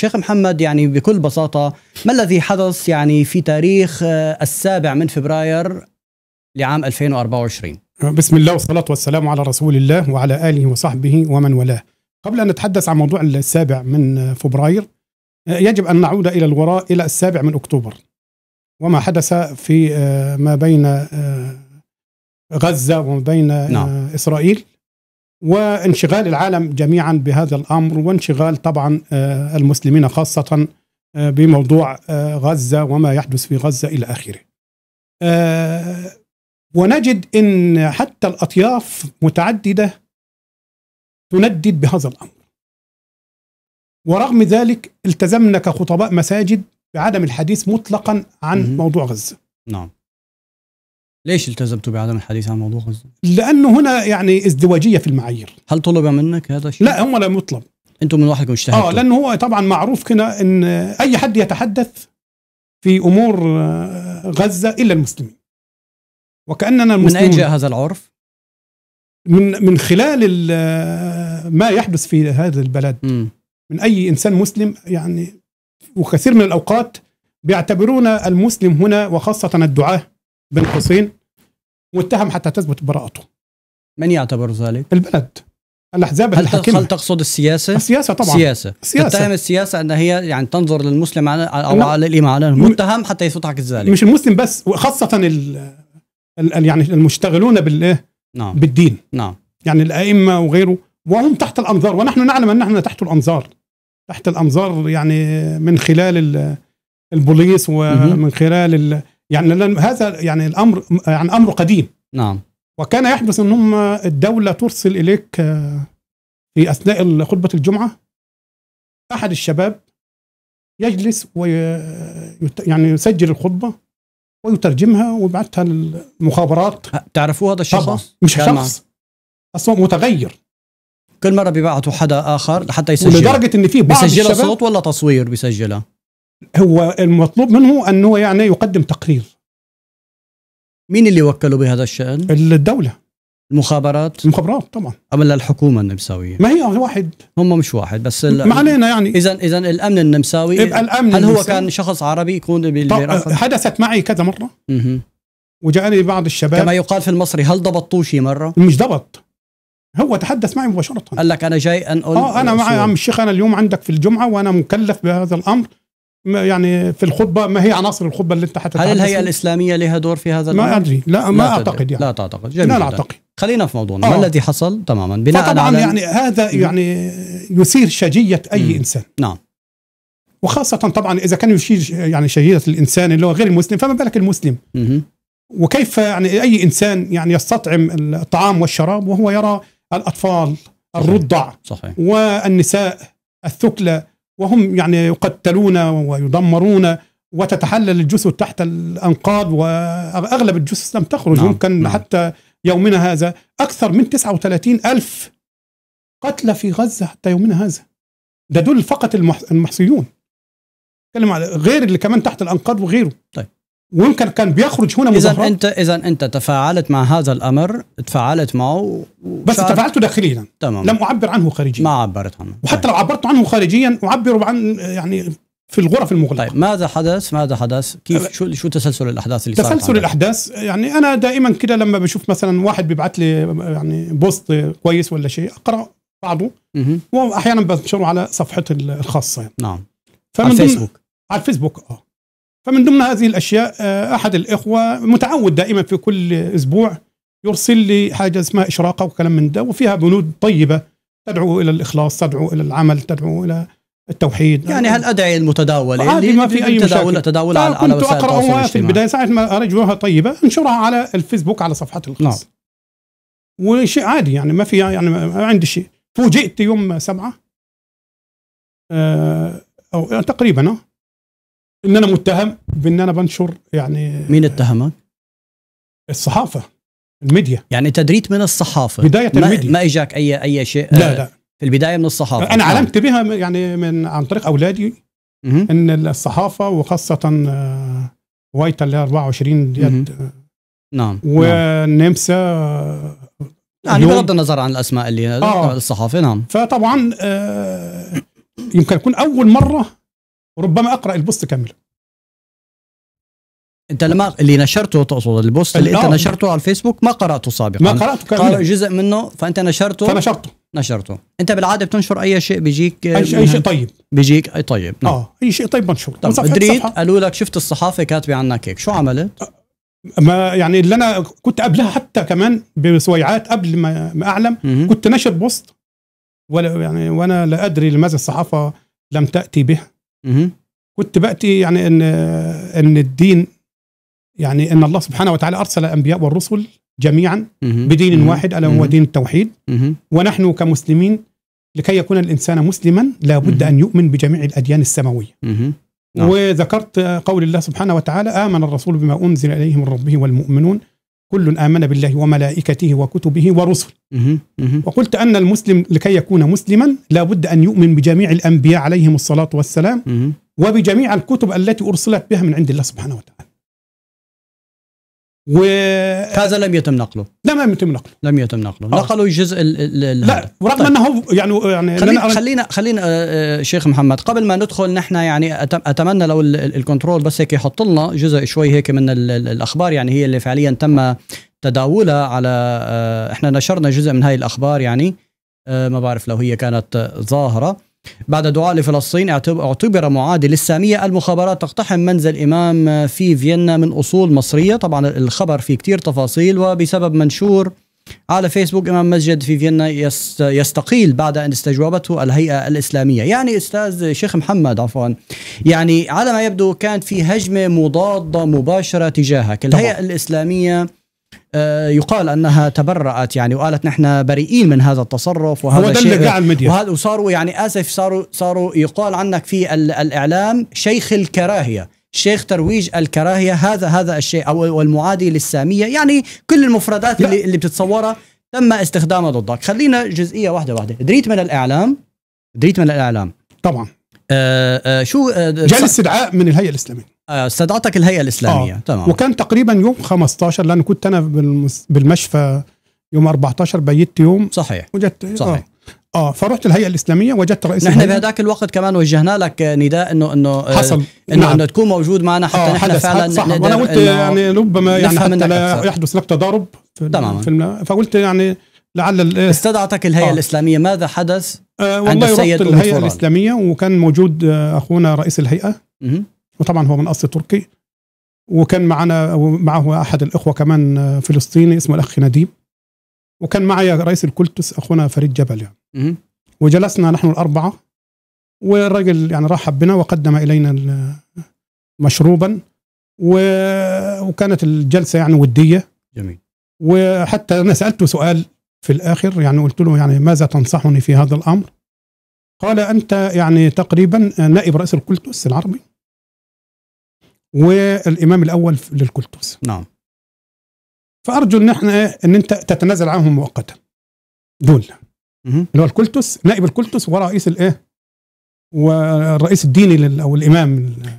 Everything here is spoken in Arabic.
شيخ محمد يعني بكل بساطة ما الذي حدث يعني في تاريخ آه، السابع من فبراير لعام 2024 بسم الله والصلاة والسلام على رسول الله وعلى آله وصحبه ومن والاه قبل أن نتحدث عن موضوع السابع من فبراير آه، يجب أن نعود إلى الوراء إلى السابع من أكتوبر وما حدث في آه، ما بين غزة وما بين نعم. إسرائيل وانشغال العالم جميعا بهذا الامر وانشغال طبعا آه، المسلمين خاصه آه، بموضوع آه، غزه وما يحدث في غزه الى اخره. ونجد ان حتى الاطياف متعدده تندد بهذا الامر. ورغم ذلك التزمنا كخطباء مساجد بعدم الحديث مطلقا عن موضوع غزه. نعم. ليش التزمتوا بعدم الحديث عن موضوع غزه؟ لانه هنا يعني ازدواجيه في المعايير هل طلب منك هذا الشيء؟ لا هم لم يطلب انتم من وحدكم آه، اجتهدتوا اه لانه هو طبعا معروف كنا ان اي حد يتحدث في امور آه، غزه الا المسلمين وكاننا المسلمين من اين جاء هذا العرف؟ من من خلال آه، ما يحدث في هذا البلد م. من اي انسان مسلم يعني وكثير من الاوقات بيعتبرون المسلم هنا وخاصه الدعاه بين قوسين واتهم حتى تثبت براءته من يعتبر ذلك؟ البلد الاحزاب هل الحاكمه هل تقصد السياسه؟ السياسه طبعا السياسه السياسه تتهم السياسه ان هي يعني تنظر للمسلم على او نعم. على الامام على المتهم حتى يفتحك ذلك مش المسلم بس وخاصه ال ال يعني المشتغلون بالايه؟ نعم بالدين نعم يعني الائمه وغيره وهم تحت الانظار ونحن نعلم ان نحن تحت الانظار تحت الانظار يعني من خلال البوليس ومن خلال يعني لأن هذا يعني الامر يعني امر قديم نعم وكان يحدث ان هم الدوله ترسل اليك آه، في اثناء خطبه الجمعه احد الشباب يجلس ويعني يعني يسجل الخطبه ويترجمها ويبعتها للمخابرات أه، تعرفوا هذا الشخص؟ طبعا مش شخص اصلا متغير كل مره بيبعثوا حدا اخر لحتى يسجل لدرجه ان في بعض بيسجلها الشباب صوت ولا تصوير بيسجلها؟ هو المطلوب منه انه يعني يقدم تقرير مين اللي وكلوا بهذا الشان؟ الدوله المخابرات المخابرات طبعا ام الحكومه النمساويه ما هي واحد هم مش واحد بس ما علينا يعني اذا اذا الامن النمساوي يبقى الامن هل هو كان شخص عربي يكون حدثت معي كذا مره م وجاءني بعض الشباب كما يقال في المصري هل ضبطوه شي مره؟ مش ضبط هو تحدث معي مباشره قال لك انا جاي انقل اه انا مع عم الشيخ انا اليوم عندك في الجمعه وانا مكلف بهذا الامر يعني في الخطبه ما هي عناصر الخطبه اللي انت حتتحدث هل الهيئه الاسلاميه لها دور في هذا ما ادري لا ما لا اعتقد يعني لا تعتقد جميل لا اعتقد خلينا في موضوعنا ما آه. الذي حصل تماما بناء طبعا يعني هذا يعني يثير شجيه اي م. انسان نعم وخاصة طبعا إذا كان يشير يعني شهيدة الإنسان اللي هو غير المسلم فما بالك المسلم وكيف يعني أي إنسان يعني يستطعم الطعام والشراب وهو يرى الأطفال الرضع صحيح. والنساء الثكلى وهم يعني يقتلون ويدمرون وتتحلل الجثث تحت الانقاض واغلب الجثث لم تخرج نعم. يمكن نعم. حتى يومنا هذا اكثر من 39 الف قتلى في غزه حتى يومنا هذا ده دول فقط المحصيون نتكلم على غير اللي كمان تحت الانقاض وغيره طيب ويمكن كان بيخرج هنا اذا انت اذا انت تفاعلت مع هذا الامر تفاعلت معه بس تفاعلت داخليا تمام لم اعبر عنه خارجيا ما عبرت عنه وحتى طيب. لو عبرت عنه خارجيا اعبر عن يعني في الغرف المغلقه طيب ماذا حدث ماذا حدث كيف أه، شو شو تسلسل الاحداث اللي تسلسل الاحداث يعني انا دائما كده لما بشوف مثلا واحد بيبعت لي يعني بوست كويس ولا شيء اقرا بعضه واحيانا بنشره على صفحتي الخاصه يعني. نعم فمن على الفيسبوك على الفيسبوك اه فمن ضمن هذه الأشياء آه، أحد الإخوة متعود دائما في كل أسبوع يرسل لي حاجة اسمها إشراقة وكلام من ده وفيها بنود طيبة تدعو إلى الإخلاص تدعو إلى العمل تدعو إلى التوحيد يعني هالادعيه المتداوله يعني عادي ما في اي تداول تداول آه، على كنت اقراها في البدايه ساعه ما ارجوها طيبه انشرها على الفيسبوك على صفحتي نعم. الخاصه وشيء عادي يعني ما في يعني ما عندي شيء فوجئت يوم سبعه آه، او تقريبا ان انا متهم بان انا بنشر يعني مين اتهمك؟ الصحافه الميديا يعني تدريت من الصحافه بدايه ما الميديا ما اجاك اي اي شيء لا آه، لا في البدايه من الصحافه انا علمت آه. بها يعني من عن طريق اولادي م-م. ان الصحافه وخاصه آه، وايت اللي 24 ديت نعم, نعم. والنمسا يعني بغض النظر عن الاسماء اللي آه. الصحافه نعم فطبعا آه يمكن اكون اول مره وربما اقرا البوست كاملا انت لما اللي نشرته تقصد البوست اللي انت نشرته على الفيسبوك ما قراته سابقا ما قراته قرأ جزء منه فانت نشرته فنشرته نشرته انت بالعاده بتنشر اي شيء بيجيك اي شيء, أي شيء طيب بيجيك اي طيب نعم. اه اي شيء طيب منشور طب دريت قالوا لك شفت الصحافه كاتبه عنك هيك شو عملت؟ آه، ما يعني اللي انا كنت قبلها حتى كمان بسويعات قبل ما, ما اعلم م -م. كنت نشر بوست ولا يعني وانا لا ادري لماذا الصحافه لم تاتي به كنت بأتي يعني أن أن الدين يعني أن الله سبحانه وتعالى أرسل الأنبياء والرسل جميعا بدين واحد ألا هو دين التوحيد ونحن كمسلمين لكي يكون الإنسان مسلما لابد أن يؤمن بجميع الأديان السماوية نعم. وذكرت قول الله سبحانه وتعالى آمن الرسول بما أنزل إليه من ربه والمؤمنون كل آمن بالله وملائكته وكتبه ورسله وقلت أن المسلم لكي يكون مسلما لا بد أن يؤمن بجميع الأنبياء عليهم الصلاة والسلام وبجميع الكتب التي أرسلت بها من عند الله سبحانه وتعالى و هذا لم يتم نقله لم يتم نقله لم يتم نقله آه. نقلوا الجزء ال ال لا ورغم طيب. انه يعني يعني خلينا خلينا, خلينا آه، آه، شيخ محمد قبل ما ندخل نحن يعني اتمنى لو الكنترول بس هيك يحط لنا جزء شوي هيك من الاخبار يعني هي اللي فعليا تم تداولها على احنا نشرنا جزء من هاي الاخبار يعني ما بعرف لو هي كانت ظاهره بعد دعاء لفلسطين اعتبر معادي للسامية المخابرات تقتحم منزل إمام في فيينا من أصول مصرية طبعا الخبر فيه كتير تفاصيل وبسبب منشور على فيسبوك إمام مسجد في فيينا يستقيل بعد أن استجوبته الهيئة الإسلامية يعني أستاذ شيخ محمد عفوا يعني على ما يبدو كانت في هجمة مضادة مباشرة تجاهك الهيئة طبعا. الإسلامية آه، يقال انها تبرأت يعني وقالت نحن بريئين من هذا التصرف وهذا هو الميديا وهذا وصاروا يعني اسف صاروا صاروا يقال عنك في الاعلام شيخ الكراهيه شيخ ترويج الكراهيه هذا هذا الشيء او والمعادي للساميه يعني كل المفردات اللي اللي بتتصورها تم استخدامها ضدك خلينا جزئيه واحده واحده دريت من الاعلام دريت من الاعلام طبعا آآ آه، آآ آه، شو آه استدعاء من الهيئه الاسلاميه آه، استدعتك الهيئه الاسلاميه آه. تمام وكان تقريبا يوم 15 لان كنت انا بالمشفى يوم 14 بيت يوم صحيح وجدت آه. صحيح آه. اه فرحت الهيئه الاسلاميه وجدت رئيس نحن بهذاك الوقت كمان وجهنا لك نداء انه انه آه، حصل انه, نعم. إنه تكون موجود معنا حتى آه نحن فعلا صح وانا قلت يعني ربما يعني حتى لا يحدث لك تضارب في تماما في فقلت يعني لعل إيه. استدعتك الهيئه آه. الاسلاميه ماذا حدث آه والله عند السيد الهيئه الاسلاميه وكان موجود اخونا رئيس الهيئه -م. وطبعا هو من اصل تركي وكان معنا ومعه احد الاخوه كمان آه، فلسطيني اسمه الاخ نديم وكان معي رئيس الكلتس اخونا فريد جبل يعني وجلسنا نحن الاربعه والراجل يعني رحب بنا وقدم الينا مشروبا و... وكانت الجلسه يعني وديه جميل وحتى انا سالته سؤال في الاخر يعني قلت له يعني ماذا تنصحني في هذا الامر؟ قال انت يعني تقريبا نائب رئيس الكلتس العربي والامام الاول للقدس نعم فارجو ان احنا إيه، ان انت تتنازل عنهم مؤقتا دول اللي هو الكلتس نائب الكلتس ورئيس الايه والرئيس الديني او الامام